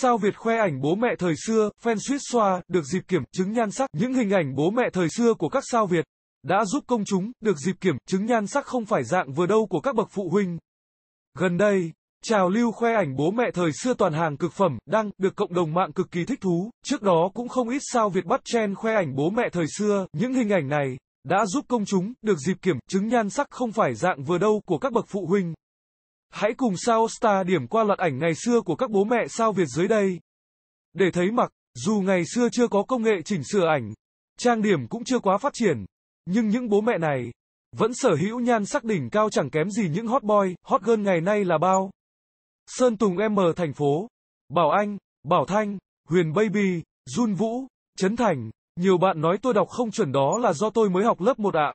Sao Việt khoe ảnh bố mẹ thời xưa, fan suýt xoa, được dịp kiểm chứng nhan sắc. Những hình ảnh bố mẹ thời xưa của các sao Việt đã giúp công chúng được dịp kiểm chứng nhan sắc không phải dạng vừa đâu của các bậc phụ huynh. Gần đây, trào lưu khoe ảnh bố mẹ thời xưa toàn hàng cực phẩm đang được cộng đồng mạng cực kỳ thích thú. Trước đó cũng không ít sao Việt bắt chen khoe ảnh bố mẹ thời xưa. Những hình ảnh này đã giúp công chúng được dịp kiểm chứng nhan sắc không phải dạng vừa đâu của các bậc phụ huynh. Hãy cùng Sao Star điểm qua loạt ảnh ngày xưa của các bố mẹ sao Việt dưới đây. Để thấy mặc, dù ngày xưa chưa có công nghệ chỉnh sửa ảnh, trang điểm cũng chưa quá phát triển, nhưng những bố mẹ này vẫn sở hữu nhan sắc đỉnh cao chẳng kém gì những hot boy, hot girl ngày nay là bao. Sơn Tùng M thành phố, Bảo Anh, Bảo Thanh, Huyền Baby, Jun Vũ, Trấn Thành, nhiều bạn nói tôi đọc không chuẩn đó là do tôi mới học lớp 1 ạ. À.